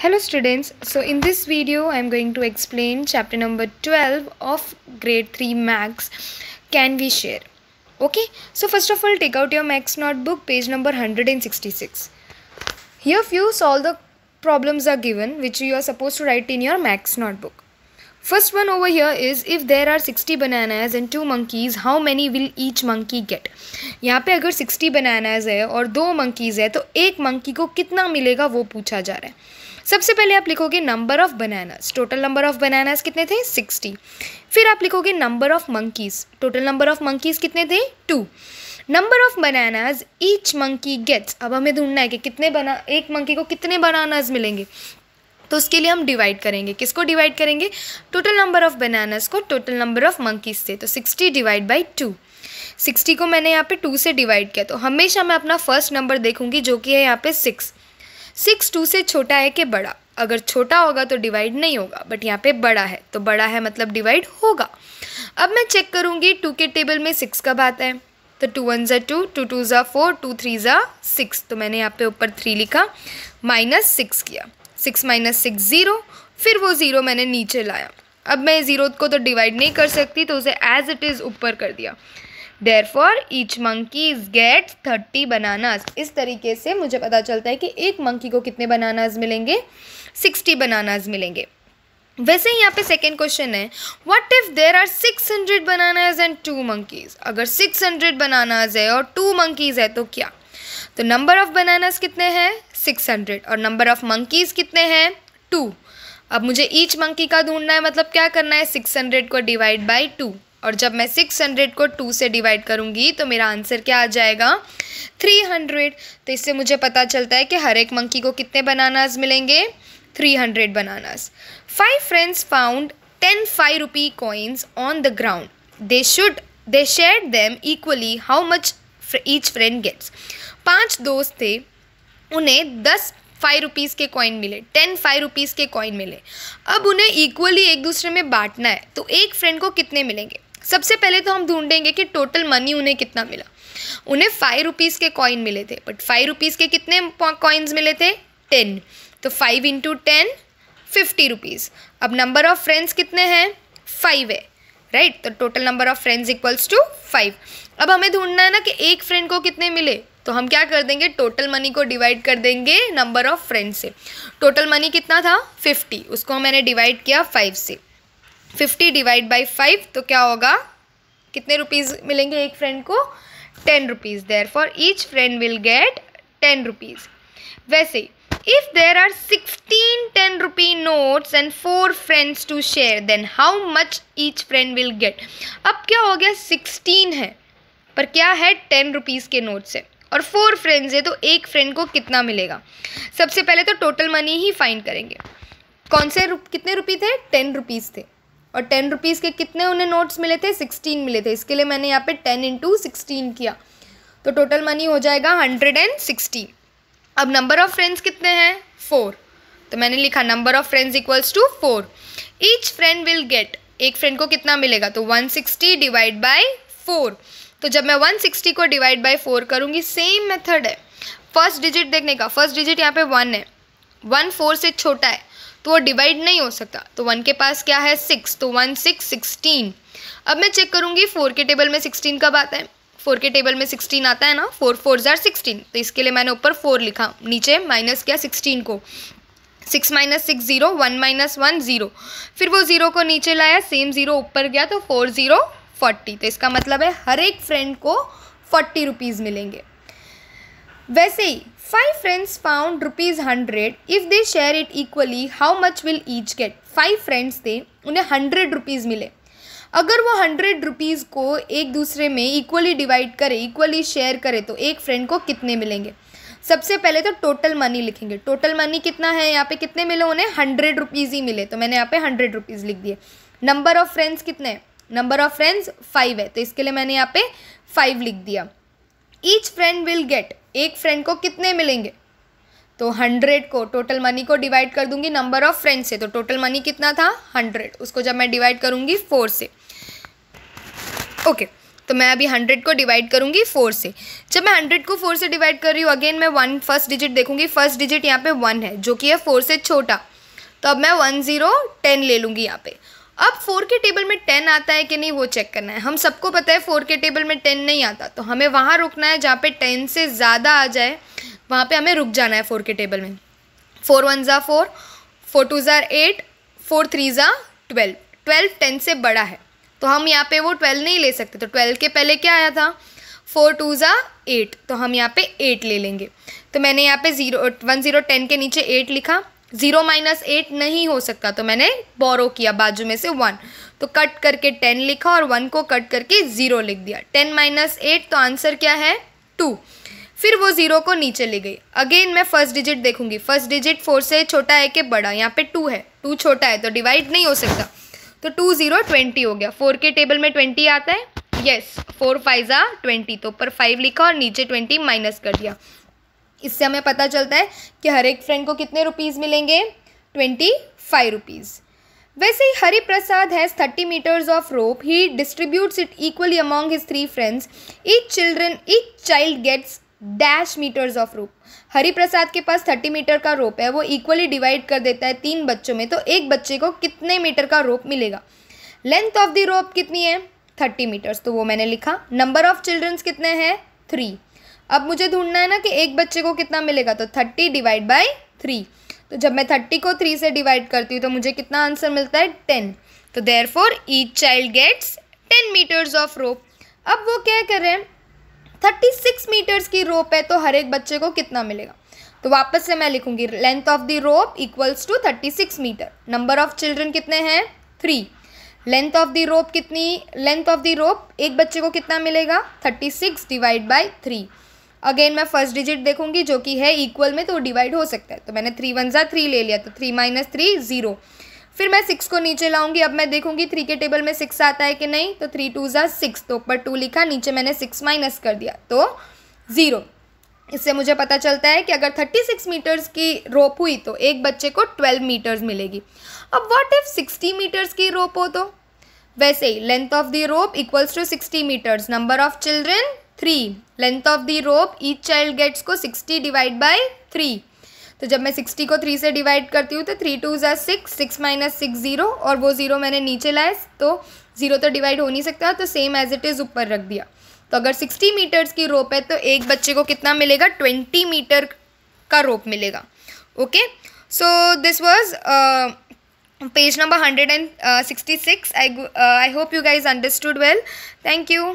Hello students, so in this video I am going to explain chapter number 12 of grade 3 max can we share okay so first of all take out your max notebook page number 166 here few all the problems are given which you are supposed to write in your max notebook first one over here is if there are sixty bananas and two monkeys how many will each monkey get यहाँ पे अगर sixty bananas है और दो monkeys है तो एक monkey को कितना मिलेगा वो पूछा जा रहा है सबसे पहले आप लिखोगे number of bananas total number of bananas कितने थे सिक्सटी फिर आप लिखोगे number of monkeys total number of monkeys कितने थे two number of bananas each monkey gets अब हमें ढूंढना है कि कितने बना एक मंकी को कितने बनानाज मिलेंगे तो उसके लिए हम डिवाइड करेंगे किसको डिवाइड करेंगे टोटल नंबर ऑफ़ बनानास को टोटल नंबर ऑफ़ मंकीज़ से तो sixty divide by two sixty को मैंने यहाँ पे टू से डिवाइड किया तो हमेशा मैं अपना फर्स्ट नंबर देखूंगी जो कि है यहाँ पे सिक्स सिक्स टू से छोटा है कि बड़ा अगर छोटा होगा तो डिवाइड नहीं होगा बट यहाँ पे बड़ा है तो बड़ा है मतलब डिवाइड होगा अब मैं चेक करूँगी टू के टेबल में सिक्स कब आता है तो टू वन ज़ा टू टू टू ज़ा फोर टू थ्री ज़ा सिक्स तो मैंने यहाँ पे ऊपर थ्री लिखा माइनस सिक्स किया सिक्स माइनस सिक्स ज़ीरो फिर वो ज़ीरो मैंने नीचे लाया अब मैं ज़ीरो को तो डिवाइड नहीं कर सकती तो उसे एज इट इज़ ऊपर कर दिया therefore each is get thirty bananas इस तरीके से मुझे पता चलता है कि एक मंकी को कितने बनानाज मिलेंगे सिक्सटी बनानाज मिलेंगे वैसे ही यहाँ पे सेकेंड क्वेश्चन है what if there are six hundred bananas and two monkeys अगर सिक्स हंड्रेड बनानाज है और टू मंकीज है तो क्या तो नंबर ऑफ़ बनानास कितने हैं सिक्स हंड्रेड और नंबर ऑफ़ मंकीज़ कितने हैं टू अब मुझे ईच मंकी का ढूंढना है मतलब क्या करना है सिक्स हंड्रेड को डिवाइड बाई टू और जब मैं सिक्स हंड्रेड को टू से डिवाइड करूँगी तो मेरा आंसर क्या आ जाएगा थ्री हंड्रेड तो इससे मुझे पता चलता है कि हर एक मंकी को कितने बनानास मिलेंगे three hundred bananas five friends found ten five rupee coins on the ground they should they share them equally how much each friend gets पांच दोस्त थे उन्हें दस फाइव रुपीज़ के कॉइन मिले टेन फाइव रुपीज़ के coin मिले अब उन्हें इक्वली एक दूसरे में बांटना है तो एक फ्रेंड को कितने मिलेंगे सबसे पहले तो हम ढूंढेंगे कि टोटल मनी उन्हें कितना मिला उन्हें फाइव रुपीज़ के कॉइन मिले थे बट फाइव रुपीज़ के कितने कॉइन्स मिले थे टेन तो five into ten fifty rupees अब नंबर ऑफ़ फ्रेंड्स कितने हैं फाइव है राइट right? तो total number of friends equals to five अब हमें ढूंढना है ना कि एक फ्रेंड को कितने मिले तो हम क्या कर देंगे टोटल मनी को डिवाइड कर देंगे नंबर ऑफ़ फ्रेंड से टोटल मनी कितना था फिफ्टी उसको मैंने डिवाइड किया फाइव से फिफ्टी डिवाइड बाई फाइव तो क्या होगा कितने रुपीज़ मिलेंगे एक फ्रेंड को ten rupees therefore each friend will get ten rupees वैसे if there are sixteen ten rupee notes and four friends to share then how much each friend will get अब क्या हो गया sixteen है पर क्या है टेन रुपीज़ के नोट से और फोर फ्रेंड्स हैं तो एक फ्रेंड को कितना मिलेगा सबसे पहले तो टोटल मनी ही फाइंड करेंगे कौन से रुप, कितने रुपये थे टेन रुपीज़ थे और टेन रुपीज़ के कितने उन्हें नोट्स मिले थे सिक्सटीन मिले थे इसके लिए मैंने यहाँ पे टेन इंटू सिक्सटीन किया तो टोटल मनी हो जाएगा हंड्रेड एंड सिक्सटीन अब नंबर ऑफ़ फ्रेंड्स कितने हैं फोर तो मैंने लिखा number of friends equals to four each friend will get एक फ्रेंड को कितना मिलेगा तो one sixty divide by four तो जब मैं वन सिक्सटी को डिवाइड बाई फोर करूँगी सेम मेथड है फर्स्ट डिजिट देखने का फर्स्ट डिजिट यहाँ पे वन है वन फोर से छोटा है तो वो डिवाइड नहीं हो सकता तो वन के पास क्या है सिक्स तो वन सिक्स सिक्सटीन अब मैं चेक करूँगी फोर के टेबल में सिक्सटीन कब आता है फोर के टेबल में सिक्सटीन आता है ना फोर फोर ज़ार सिक्सटीन तो इसके लिए मैंने ऊपर फोर लिखा नीचे माइनस किया सिक्सटीन को six minus six zero one minus one zero फिर वो ज़ीरो को नीचे लाया सेम ज़ीरो ऊपर गया तो फोर ज़ीरो फोर्टी तो इसका मतलब है हर एक फ्रेंड को फोर्टी रुपीज़ मिलेंगे वैसे ही five friends found rupees hundred if they share it equally how much will each get five friends थे उन्हें हंड्रेड रुपीज़ मिले अगर वो हंड्रेड रुपीज़ को एक दूसरे में इक्वली डिवाइड करे इक्वली शेयर करे तो एक फ्रेंड को कितने मिलेंगे सबसे पहले तो टोटल मनी लिखेंगे टोटल मनी कितना है यहाँ पे कितने मिले उन्हें हंड्रेड रुपीज़ ही मिले तो मैंने यहाँ पे हंड्रेड रुपीज़ लिख दिए नंबर ऑफ़ फ्रेंड्स कितने हैं नंबर ऑफ फ्रेंड्स फाइव है तो इसके लिए मैंने यहाँ पे फाइव लिख दिया ईच फ्रेंड विल गेट एक फ्रेंड को कितने मिलेंगे तो हंड्रेड को टोटल मनी को डिवाइड कर दूंगी नंबर ऑफ फ्रेंड्स से तो टोटल मनी कितना था हंड्रेड उसको जब मैं डिवाइड करूंगी फोर से ओके okay. तो मैं अभी हंड्रेड को डिवाइड करूंगी फोर से जब मैं हंड्रेड को फोर से डिवाइड कर रही हूँ अगेन मैं वन फर्स्ट डिजिट देखूंगी फर्स्ट डिजिट यहाँ पे वन है जो कि है फोर से छोटा तो अब मैं वन ज़ीरो टेन ले लूँगी यहाँ पे अब फोर के टेबल में टेन आता है कि नहीं वो चेक करना है हम सबको पता है फोर के टेबल में टेन नहीं आता तो हमें वहाँ रुकना है जहाँ पे टेन से ज़्यादा आ जाए वहाँ पे हमें रुक जाना है फोर के टेबल में फोर वन ज़ा फोर फोर टू ज़ार एट फोर थ्री ज़ा ट्वेल्व ट्वेल्व टेन से बड़ा है तो हम यहाँ पे वो ट्वेल्व नहीं ले सकते तो ट्वेल्व के पहले क्या आया था फोर टू ज़ा एट तो हम यहाँ पे एट ले लेंगे तो मैंने यहाँ पे ज़ीरो वन ज़ीरो टेन के नीचे एट लिखा ज़ीरो माइनस एट नहीं हो सकता तो मैंने बोरो किया बाजू में से वन तो कट करके टेन लिखा और वन को कट करके ज़ीरो लिख दिया टेन माइनस एट तो आंसर क्या है टू फिर वो ज़ीरो को नीचे ले गई अगेन मैं फर्स्ट डिजिट देखूंगी फर्स्ट डिजिट फोर से छोटा है कि बड़ा यहाँ पे टू है टू छोटा है तो डिवाइड नहीं हो सकता तो टू ज़ीरो ट्वेंटी हो गया फोर के टेबल में ट्वेंटी आता है येस फोर फाइव ज़ा ट्वेंटी तो ऊपर फाइव लिखा और नीचे ट्वेंटी माइनस कर दिया इससे हमें पता चलता है कि हर एक फ्रेंड को कितने रुपीज़ मिलेंगे ट्वेंटी फाइव रुपीज़ वैसे ही Hari Prasad has thirty metres of rope he distributes it equally among his three friends each children each child gets dash metres of rope Hari Prasad के पास थर्टी मीटर का रोप है वो इक्वली डिवाइड कर देता है तीन बच्चों में तो एक बच्चे को कितने मीटर का रोप मिलेगा लेंथ ऑफ द रोप कितनी है थर्टी मीटर्स तो वो मैंने लिखा नंबर ऑफ चिल्ड्रंस कितने हैं थ्री अब मुझे ढूंढना है ना कि एक बच्चे को कितना मिलेगा तो थर्टी डिवाइड बाई थ्री तो जब मैं थर्टी को थ्री से डिवाइड करती हूँ तो मुझे कितना आंसर मिलता है टेन तो therefore each child gets ten metres of rope अब वो क्या कर रहे हैं थर्टी सिक्स मीटर्स की रोप है तो हर एक बच्चे को कितना मिलेगा तो वापस से मैं लिखूंगी length of the rope equals to thirty six metre number of children कितने हैं three length of the rope कितनी लेंथ ऑफ द रोप एक बच्चे को कितना मिलेगा thirty six divide by three again मैं फर्स्ट डिजिट देखूंगी जो कि है इक्वल में तो डिवाइड हो सकता है तो मैंने थ्री वन ज़ा थ्री ले लिया तो थ्री माइनस थ्री ज़ीरो फिर मैं सिक्स को नीचे लाऊंगी अब मैं देखूंगी थ्री के टेबल में सिक्स आता है कि नहीं तो थ्री टू ज़ा सिक्स तो ऊपर टू लिखा नीचे मैंने सिक्स माइनस कर दिया तो ज़ीरो इससे मुझे पता चलता है कि अगर थर्टी सिक्स मीटर्स की रोप हुई तो एक बच्चे को ट्वेल्व मीटर्स मिलेगी अब वॉट इफ सिक्सटी मीटर्स की रोप हो तो वैसे ही length of the rope equals to sixty metres number of children three length of the rope each child gets को सिक्सटी डिवाइड बाई थ्री तो जब मैं सिक्सटी को थ्री से डिवाइड करती हूँ तो थ्री टू ज़ा six six minus six zero और वो ज़ीरो मैंने नीचे लाए तो ज़ीरो तो डिवाइड हो नहीं सकता तो सेम एज इट इज़ ऊपर रख दिया तो अगर सिक्सटी मीटर्स की रोप है तो एक बच्चे को कितना मिलेगा ट्वेंटी मीटर का रोप मिलेगा okay so this was page number hundred and sixty six I I hope you guys understood well thank you